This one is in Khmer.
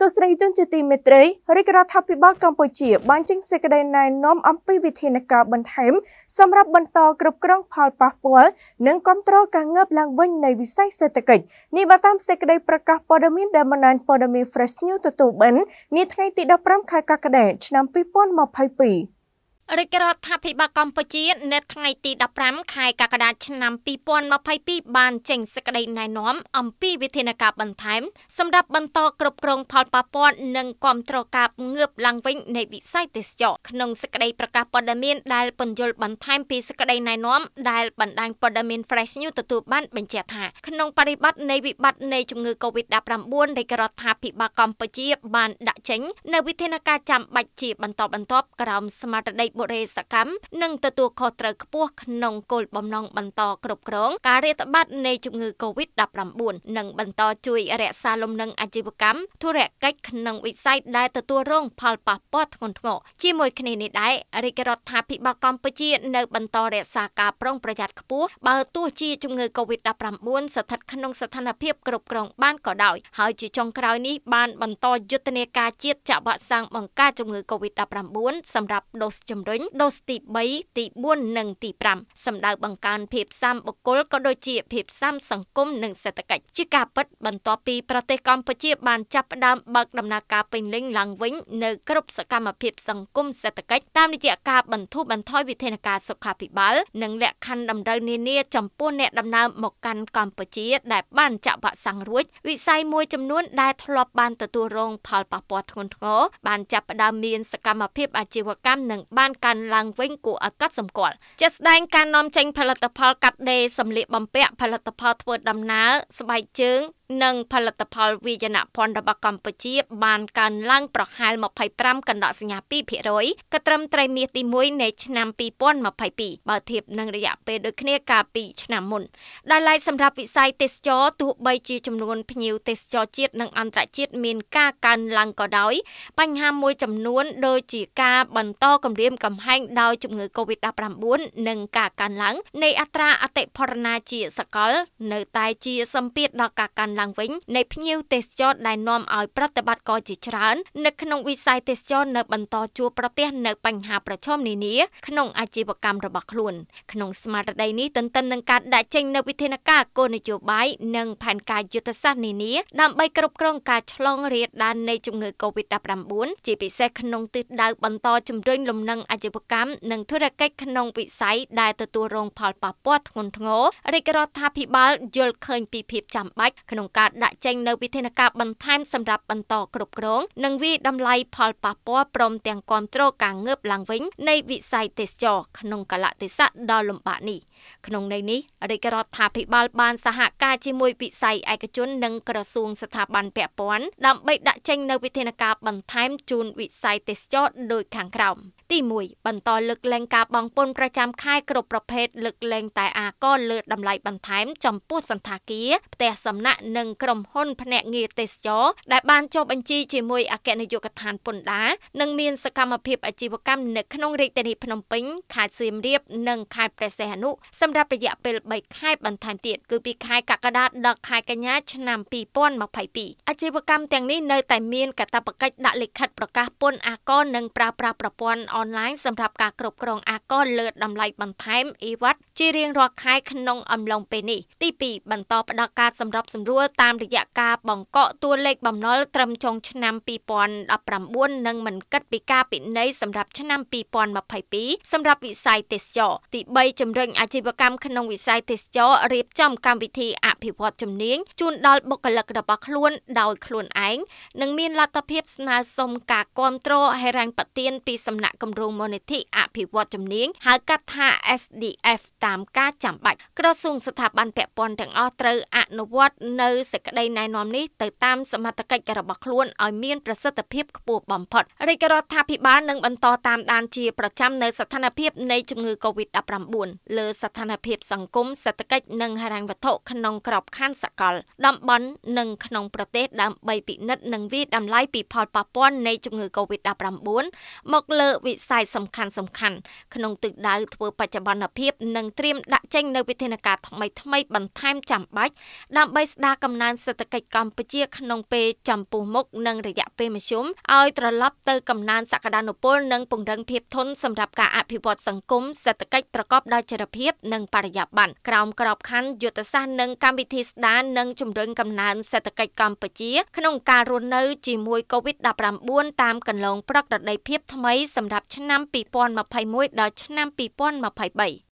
ទស្សនិកជនជាទីមេត្រីរាជរដ្ឋាភិបាលកម្ពុជា បានចេញសេចក្តីណែនាំអំពីវិធានការបន្ថែមសម្រាប់បន្តគ្រប់គ្រងផលប៉ះពាល់និងគ្រប់គ្រងការងើបឡើងវិញនៃវិស័យសេដ្ឋកិច្ចនេះបើតាមសេចក្តីប្រកាសព័ត៌មានដែលបណ្ដាញព័ត៌មាន Fresh News ទទួលបាននាថ្ងៃទី15ខែកក្កដាឆ្នាំ2022រាជរដ្ឋាភិបាលកម្ពុជានៅថ្ងៃទី15ខែកក្កដាឆ្នាំ2022បានចេញសេចក្តីណែនាំអំពីវិធានការបន្ថែមសម្រាប់បន្តគ្រប់គ្រងផលប៉ះពាល់និងគ្រប់គ្រងការងើបឡើងវិញនៃវិស័យទេសចរក្នុងសេចក្តីប្រកាសព័ត៌មានដែលបញ្យលបន្ថែមពីសេចក្តីណែនាំដែលបណ្ដាញព័ត៌មាន Fresh News ទទួលបានបញ្ជាក់ថាក្នុងបរិបទនៃវិបត្តិនៃជំងឺ Covid-19 រាជរដ្ឋាភិបាលកម្ពុជាបានដាក់ចេញនូវវិធានការចាំបាច់ជាបន្តបន្ទាប់ក្រោមស្មារតីបុរីសកម្មនិងទទួលខុសត្រូវខ្ពស់ក្នុងគោលបំណងបន្តគ្រប់គ្រងការរាតត្បាតនៃជំងឺ Covid-19 និងបន្តជួយរក្សាលំនឹងអាជីវកម្មធុរកិច្ចក្នុងវិស័យដែលទទួលរងផលប៉ះពាល់ធ្ងន់ធ្ងរជាមួយគ្នានេះដែររាជរដ្ឋាភិបាលកម្ពុជានៅបន្តរក្សាការប្រុងប្រយ័ត្នខ្ពស់បើទោះជាជំងឺ Covid-19 ស្ថិតក្នុងស្ថានភាពគ្រប់គ្រងបានក៏ដោយហើយជាចុងក្រោយនេះបានបន្តយុទ្ធនាការជាតិចាក់វ៉ាក់សាំងបង្ការជំងឺ Covid-19 សម្រាប់ដូសជំររុញដូសទី3ទី4និងទី5សម្ដៅបង្កើនភាពសាមបុគ្គលក៏ដូចជាភាពសាមសង្គមនិងសេដ្ឋកិច្ចជាការពិតបន្ទាប់ពីប្រទេសកម្ពុជាបានចាប់ផ្ដើមបើកដំណើរការពេញលេញឡើងវិញនៅគ្រប់សកម្មភាពសង្គមសេដ្ឋកិច្ចតាមរយៈការបន្ធូរបន្ថយវិធានការសុខាភិបាល និងលក្ខខណ្ឌតម្រូវនានាចំពោះអ្នកដំណើរមកកាន់កម្ពុជាដែលបានចាក់វ៉ាក់សាំងរួចវិស័យមួយចំនួនដែលធ្លាប់បានទទួលរងផលប៉ះពាល់ធ្ងន់ធ្ងរបានចាប់ផ្ដើមមានសកម្មភាពអាជីវកម្មនិងបានបានកើនឡើងវិញគួរឲ្យកត់សម្គាល់ជាក់ស្ដែងការនាំចេញ ផលិតផលកាត់ដេរសម្លៀកបំពាក់ផលិតផលធ្វើដំណើរស្បែកជើងនិងផលិតផលវាយនភ័ណ្ឌរបស់កម្ពុជាបានកើនឡើងប្រហែល25កណ្ដកសញ្ញា2%ក៏ត្រឹមត្រីមាសទី1នៃឆ្នាំ2022បើធៀបនឹងរយៈពេលដូចគ្នាកាលពីឆ្នាំមុន ដែលឡែកសម្រាប់វិស័យទេសចរទោះបីជាចំនួន ភ្ញៀវទេសចរជាតិនិងអន្តរជាតិមានការកើនឡើងក៏ដោយ បញ្ហាមួយចំនួន ដូចជាការបន្តគម្រាមកំហែងដោយជំងឺ Covid-19 និងការកើនឡើងនៃអត្រាអតិផរណាជាសកលនៅតែជាសម្ពាធដល់ការកើនឡើងវិញនៃភ្ញៀវទេសចរដែលនាំឲ្យប្រតិបត្តិករជាច្រើន នៅក្នុងវិស័យទេសចរនៅ បន្តជួបប្រទះនៅបញ្ហាប្រឈមនានា ក្នុងអាជីវកម្មរបស់ខ្លួនក្នុងស្មារតីនេះទន្ទឹមនឹងការដាក់ចេញនូវវិធានការគោលនយោបាយនិងផែនការយុទ្ធសាស្ត្រនានាដើម្បីគ្រប់គ្រងការឆ្លងរាលដាលនៃជំងឺ Covid-19 ជាពិសេសក្នុងទិសដៅបន្តជំរុញលំនឹងអាជីវកម្មនិងធុរកិច្ចក្នុងវិស័យដែលទទួលរង ផលប៉ះពាល់ធ្ងន់ធ្ងររាជរដ្ឋាភិបាល យល់ឃើញ ពីភាពចាំបាច់ក្នុងបង្កើតដាក់ចេញនៅវិធានការបន្ថែមសម្រាប់បន្តគ្រប់គ្រង និងវិដំឡៃផលប៉ះពាល់ព្រមទាំងគ្រប់គ្រងការងើបឡើងវិញនៃវិស័យទេសចរក្នុងកលៈទេសៈដ៏លំបាកនេះក្នុងន័យនេះរាជរដ្ឋាភិបាលបានសហការជាមួយវិស័យឯកជននិងក្រសួងស្ថាប័នពាក់ព័ន្ធដើម្បីដាក់ចេញនូវវិធានការបន្ថែមជូនវិស័យទេសចរដូចខាងក្រោមទី1បន្តលើកលែងការបងពន្ធប្រចាំខែគ្រប់ប្រភេទលើកលែងតែអាកលលើតម្លៃបន្ថែមចំពោះសន្តាគារផ្ទះសំណាក់និងក្រុមហ៊ុនភ្នាក់ងារទេសចរដែលបានចុះបញ្ជីជាមួយអគ្គនាយកដ្ឋានពន្ធដារនិងមានសកម្មភាពអាជីវកម្មនៅក្នុងរាជធានីភ្នំពេញខេត្តសៀមរាបនិងខេត្តព្រះសីហនុសម្រាប់រយៈពេល3ខែបន្ថែមទៀតគឺពីខែកក្កដាដល់ខែកញ្ញាឆ្នាំ2022អាជីវកម្មទាំងនេះនៅតែមានកាតព្វកិច្ចដាក់លិខិតប្រកាសពន្ធអាករនិងប្រើប្រាស់ប្រព័ន្ធអនឡាញសម្រាប់ការគ្រប់គ្រងអាករលើតម្លៃបន្ថែមអីវ៉ាត់ជារៀងរាល់ខែក្នុងអំឡុងពេលនេះ ទី2បន្តផ្តល់ការសម្របសម្រួលតាមរយៈការបង្កក់តួលេខបំណុលត្រឹមចុងឆ្នាំ2019និងមិនគិតពីការពិន័យសម្រាប់ឆ្នាំ2022សម្រាប់វិស័យទេសចរទី3ជំរុញអាជីជីវកម្មក្នុងវិស័យទេសចររៀបចំកម្មវិធីអភិវឌ្ឍជំនាញជូនដល់បុគ្គលិករបស់ខ្លួនដោយខ្លួនឯងនិងមានលទ្ធភាពស្នើសុំការគ្រប់គ្រងហិរញ្ញប្បទានពីសំណាក់គម្រោងមូលនិធិអភិវឌ្ឍជំនាញហៅកាត់ថា SDF តាមការចាំបាច់ក្រសួងស្ថាប័នពាក់ព័ន្ធទាំងអស់ត្រូវអនុវត្តនៅសេចក្តីណែនាំនេះទៅតាមសមត្ថកិច្ចរបស់ខ្លួនឲ្យមានប្រសិទ្ធភាពខ្ពស់បំផុតរាជរដ្ឋាភិបាលនឹងបន្តតាមដានជាប្រចាំនៅស្ថានភាពនៃជំងឺ Covid-19 លើស្ស្ថានភាពសង្គមសេដ្ឋកិច្ចនិងហិរញ្ញវត្ថុក្នុងក្របខ័ណ្ឌសកលតំបន់និងក្នុងប្រទេស ដើម្បីពិនិត្យនិងវិតម្លៃពីផលប៉ះពាល់នៃជំងឺ Covid-19 មកលើវិស័យសំខាន់សំខាន់ក្នុងទិសដៅធ្វើបច្ចុប្បន្នភាពនិងត្រៀមដាក់ចេញនូវវិធានការថ្មីថ្មីបន្ថែមចាំបាច់ដើម្បីស្ដារកំណើនសេដ្ឋកិច្ចកម្ពុជាក្នុង ពេលចំពោះមុខនិងរយៈពេលមធ្យមឲ្យត្រឡប់ទៅកំណើនសក្តានុពលនិងពង្រឹង ភាពធន់សម្រាប់ការអភិវឌ្ឍសង្គមសេដ្ឋកិច្ចប្រកបដោយចីរភាពនិងបរិយាប័ន្នក្រោមក្របខ័ណ្ឌយុទ្ធសាស្ត្រនិងកម្មវិធីស្ដារនិងជំរុញកំណើនសេដ្ឋកិច្ចកម្ពុជាក្នុងការរស់នៅជាមួយ COVID-19 តាមកន្លងប្រក្រតីភាពថ្មីសម្រាប់ឆ្នាំ2021ដល់ឆ្នាំ2023